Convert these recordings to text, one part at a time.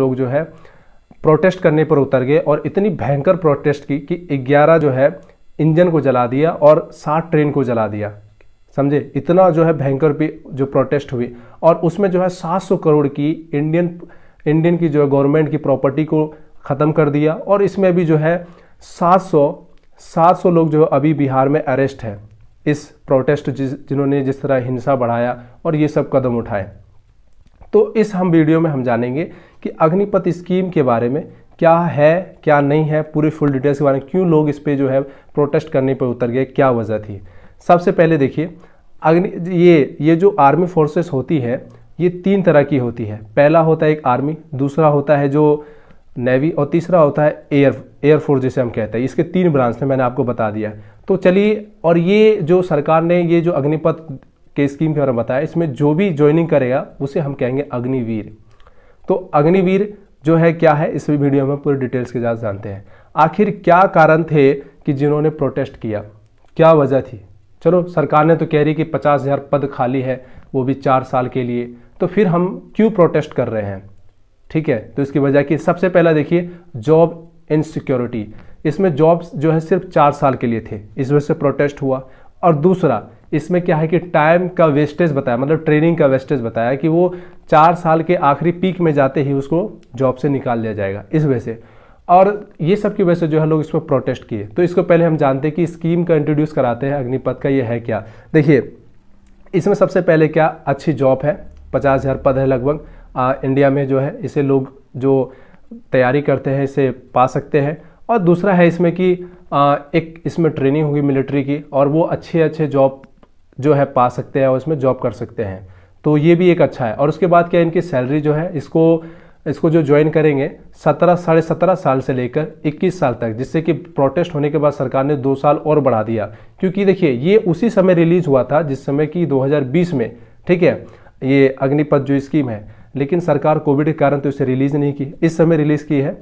लोग जो है प्रोटेस्ट करने पर उतर गए और इतनी भयंकर प्रोटेस्ट की कि 11 जो है इंजन को जला दिया और सात ट्रेन को जला दिया समझे इतना जो है भयंकर भी जो प्रोटेस्ट हुई और उसमें जो है 700 करोड़ की इंडियन इंडियन की जो है गवर्नमेंट की प्रॉपर्टी को ख़त्म कर दिया और इसमें भी जो है 700 700 लोग जो अभी बिहार में अरेस्ट है इस प्रोटेस्ट जिस जिन्होंने जिस तरह हिंसा बढ़ाया और ये सब कदम उठाए तो इस हम वीडियो में हम जानेंगे कि अग्निपथ स्कीम के बारे में क्या है क्या नहीं है पूरी फुल डिटेल्स के बारे में क्यों लोग इस पर जो है प्रोटेस्ट करने पर उतर गए क्या वजह थी सबसे पहले देखिए अग्नि ये ये जो आर्मी फोर्सेस होती है ये तीन तरह की होती है पहला होता है एक आर्मी दूसरा होता है जो नेवी और तीसरा होता है एयर एयरफोर्स जिसे हम कहते हैं इसके तीन ब्रांच थे मैंने आपको बता दिया तो चलिए और ये जो सरकार ने ये जो अग्निपथ के स्कीम के बारे में बताया इसमें जो भी ज्वाइनिंग करेगा उसे हम कहेंगे अग्निवीर तो अग्निवीर जो है क्या है इस वीडियो में पूरे डिटेल्स के साथ जानते हैं आखिर क्या कारण थे कि जिन्होंने प्रोटेस्ट किया क्या वजह थी चलो सरकार ने तो कह रही कि पचास हज़ार पद खाली है वो भी चार साल के लिए तो फिर हम क्यों प्रोटेस्ट कर रहे हैं ठीक है तो इसकी वजह की सबसे पहला देखिए जॉब इनसिक्योरिटी इसमें जॉब्स जो है सिर्फ चार साल के लिए थे इस वजह से प्रोटेस्ट हुआ और दूसरा इसमें क्या है कि टाइम का वेस्टेज बताया मतलब ट्रेनिंग का वेस्टेज बताया कि वो चार साल के आखिरी पीक में जाते ही उसको जॉब से निकाल लिया जाएगा इस वजह से और ये सब की वजह से जो है लोग इस पर प्रोटेस्ट किए तो इसको पहले हम जानते हैं कि स्कीम का इंट्रोड्यूस कराते हैं अग्निपथ का ये है क्या देखिए इसमें सबसे पहले क्या अच्छी जॉब है पचास हज़ार पद है लगभग इंडिया में जो है इसे लोग जो तैयारी करते हैं इसे पा सकते हैं और दूसरा है इसमें कि एक इसमें ट्रेनिंग होगी मिलिट्री की और वो अच्छे अच्छे जॉब जो है पा सकते हैं और इसमें जॉब कर सकते हैं तो ये भी एक अच्छा है और उसके बाद क्या इनकी सैलरी जो है इसको इसको जो ज्वाइन करेंगे सत्रह साढ़े सत्रह साल से लेकर इक्कीस साल तक जिससे कि प्रोटेस्ट होने के बाद सरकार ने दो साल और बढ़ा दिया क्योंकि देखिए ये उसी समय रिलीज हुआ था जिस समय कि 2020 में ठीक है ये अग्निपथ जो स्कीम है लेकिन सरकार कोविड के कारण तो इसे रिलीज़ नहीं की इस समय रिलीज़ की है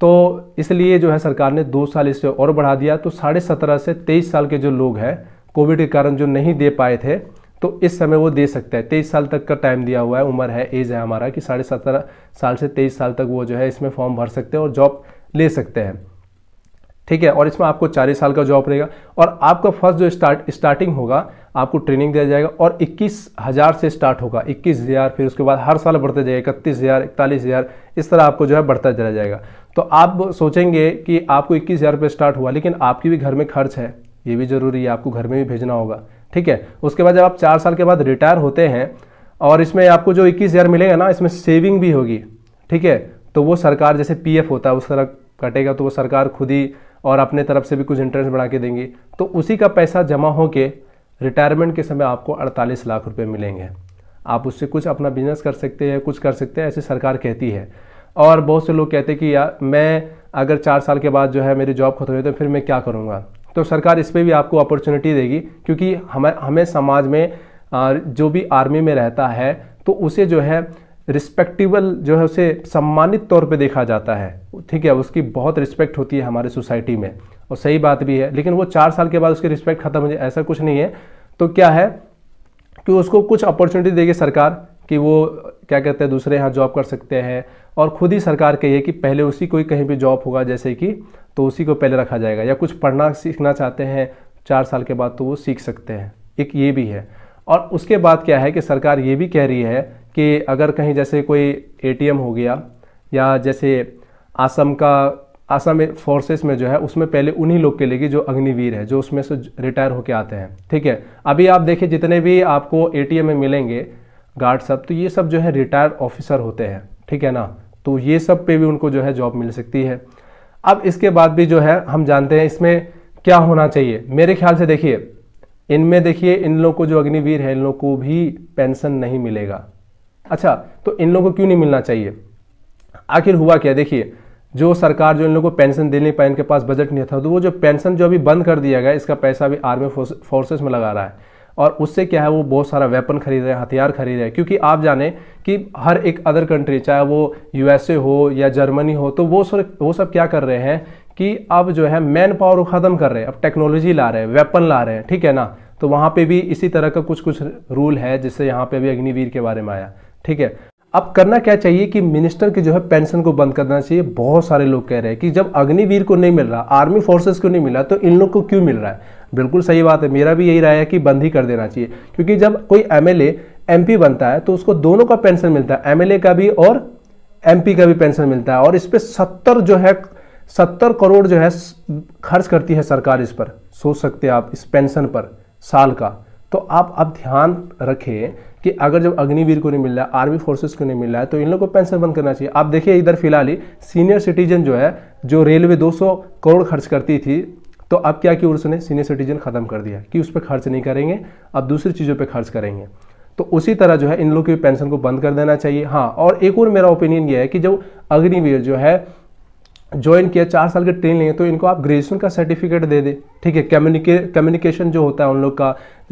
तो इसलिए जो है सरकार ने दो साल इसे और बढ़ा दिया तो साढ़े सत्रह से तेईस साल के जो लोग हैं कोविड के कारण जो नहीं दे पाए थे तो इस समय वो दे सकता है तेईस साल तक का टाइम दिया हुआ है उम्र है एज है हमारा कि साढ़े सत्रह साल से तेईस साल तक वो जो है इसमें फॉर्म भर सकते हैं और जॉब ले सकते हैं ठीक है और इसमें आपको चालीस साल का जॉब रहेगा और आपका फर्स्ट जो स्टार्ट स्टार्टिंग होगा आपको ट्रेनिंग दिया जाएगा और इक्कीस हज़ार से स्टार्ट होगा इक्कीस हज़ार फिर उसके बाद हर साल बढ़ता जाएगा इकतीस हज़ार इकतालीस हज़ार इस तरह आपको जो है बढ़ता चला जाएगा तो आप सोचेंगे कि आपको इक्कीस हज़ार रुपये स्टार्ट हुआ लेकिन आपकी भी घर में खर्च है ये भी ज़रूरी है आपको घर में भी भेजना होगा ठीक है उसके बाद जब आप चार साल के बाद रिटायर होते हैं और इसमें आपको जो इक्कीस हज़ार मिलेगा ना इसमें सेविंग भी होगी ठीक है तो वो सरकार जैसे पीएफ होता है उस तरह कटेगा तो वो सरकार खुद ही और अपने तरफ से भी कुछ इंटरेस्ट बढ़ा के देंगी तो उसी का पैसा जमा के रिटायरमेंट के समय आपको 48 लाख रुपए मिलेंगे आप उससे कुछ अपना बिजनेस कर सकते हैं कुछ कर सकते हैं ऐसे सरकार कहती है और बहुत से लोग कहते हैं कि यार मैं अगर चार साल के बाद जो है मेरी जॉब खत्म हुई तो फिर मैं क्या करूँगा तो सरकार इस पर भी आपको अपॉर्चुनिटी देगी क्योंकि हमें हमें समाज में जो भी आर्मी में रहता है तो उसे जो है रिस्पेक्टिवल जो है उसे सम्मानित तौर पे देखा जाता है ठीक है उसकी बहुत रिस्पेक्ट होती है हमारे सोसाइटी में और सही बात भी है लेकिन वो चार साल के बाद उसकी रिस्पेक्ट खत्म हो जाए ऐसा कुछ नहीं है तो क्या है कि उसको कुछ अपॉर्चुनिटी देगी सरकार कि वो क्या कहते हैं दूसरे यहाँ जॉब कर सकते हैं और खुद ही सरकार कही है कि पहले उसी को ही कहीं भी जॉब होगा जैसे कि तो उसी को पहले रखा जाएगा या कुछ पढ़ना सीखना चाहते हैं चार साल के बाद तो वो सीख सकते हैं एक ये भी है और उसके बाद क्या है कि सरकार ये भी कह रही है कि अगर कहीं जैसे कोई ए हो गया या जैसे आसम का आसम फोर्सेस में जो है उसमें पहले उन्हीं लोग के लिए जो अग्निवीर है जो उसमें से रिटायर होके आते हैं ठीक है अभी आप देखिए जितने भी आपको ए में मिलेंगे गार्ड सब तो ये सब जो है रिटायर्ड ऑफिसर होते हैं ठीक है ना तो ये सब पे भी उनको जो है जॉब मिल सकती है अब इसके बाद भी जो है हम जानते हैं इसमें क्या होना चाहिए मेरे ख्याल से देखिए इनमें देखिए इन लोगों को जो अग्निवीर है इन लोगों को भी पेंशन नहीं मिलेगा अच्छा तो इन लोगों को क्यों नहीं मिलना चाहिए आखिर हुआ क्या देखिए जो सरकार जो इन लोगों को पेंशन दे नहीं पाए इनके पास बजट नहीं था तो वो जो पेंशन जो अभी बंद कर दिया गया इसका पैसा अभी आर्मी फोर्सेस में लगा रहा है और उससे क्या है वो बहुत सारा वेपन खरीद रहे हैं हथियार खरीद रहे हैं क्योंकि आप जाने कि हर एक अदर कंट्री चाहे वो यूएसए हो या जर्मनी हो तो वो सर वो सब क्या कर रहे हैं कि अब जो है मैन पावर को ख़त्म कर रहे हैं अब टेक्नोलॉजी ला रहे हैं वेपन ला रहे हैं ठीक है ना तो वहाँ पे भी इसी तरह का कुछ कुछ रूल है जिससे यहाँ पे भी अग्निवीर के बारे में आया ठीक है अब करना क्या चाहिए कि मिनिस्टर के जो है पेंशन को बंद करना चाहिए बहुत सारे लोग कह रहे हैं कि जब अग्निवीर को नहीं मिल रहा आर्मी फोर्सेस को नहीं मिला तो इन लोग को क्यों मिल रहा है बिल्कुल सही बात है मेरा भी यही राय है कि बंद ही कर देना चाहिए क्योंकि जब कोई एमएलए एमपी बनता है तो उसको दोनों का पेंशन मिलता है एमएलए का भी और एमपी का भी पेंशन मिलता है और इस पर सत्तर जो है सत्तर करोड़ जो है खर्च करती है सरकार इस पर सोच सकते हैं आप इस पेंशन पर साल का तो आप अब ध्यान रखें कि अगर जब अग्निवीर को नहीं मिल रहा है आर्मी फोर्सेस को नहीं मिल रहा है तो इन लोग को पेंशन बंद करना चाहिए आप देखिए इधर फिलहाल ही सीनियर सिटीजन जो है जो रेलवे 200 करोड़ खर्च करती थी तो अब क्या कि उसने सीनियर सिटीजन ख़त्म कर दिया कि उस पर खर्च नहीं करेंगे अब दूसरी चीज़ों पर खर्च करेंगे तो उसी तरह जो है इन लोग की पेंशन को बंद कर देना चाहिए हाँ और एक और मेरा ओपिनियन ये है कि जब अग्निवीर जो है ज्वाइन किया चार साल के ट्रेनिंग लेंगे तो इनको आप ग्रेजुएशन का सर्टिफिकेट दे दे ठीक है कम्युनिके कम्युनिकेशन जो होता है उन लोग का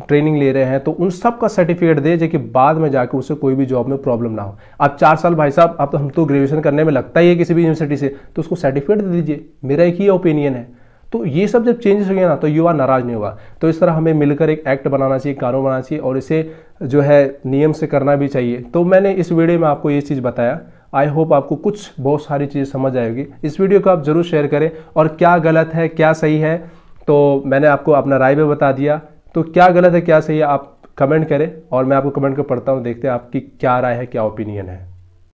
ट्रेनिंग ले रहे हैं तो उन सब का सर्टिफिकेट दे जैसे बाद में जाकर उसे कोई भी जॉब में प्रॉब्लम ना हो आप चार साल भाई साहब आप तो हम तो ग्रेजुएशन करने में लगता ही है किसी भी यूनिवर्सिटी से तो उसको सर्टिफिकेट दे दीजिए मेरा एक ही ओपिनियन है तो ये सब जब चेंजेस हो गया ना तो युवा नाराज नहीं होगा तो इस तरह हमें मिलकर एक एक्ट बनाना चाहिए कानून बनाना चाहिए और इसे जो है नियम से करना भी चाहिए तो मैंने इस वीडियो में आपको ये चीज़ बताया आई होप आपको कुछ बहुत सारी चीज़ें समझ आएगी इस वीडियो को आप ज़रूर शेयर करें और क्या गलत है क्या सही है तो मैंने आपको अपना राय में बता दिया तो क्या गलत है क्या सही है आप कमेंट करें और मैं आपको कमेंट कर पढ़ता हूँ देखते हैं आपकी क्या राय है क्या ओपिनियन है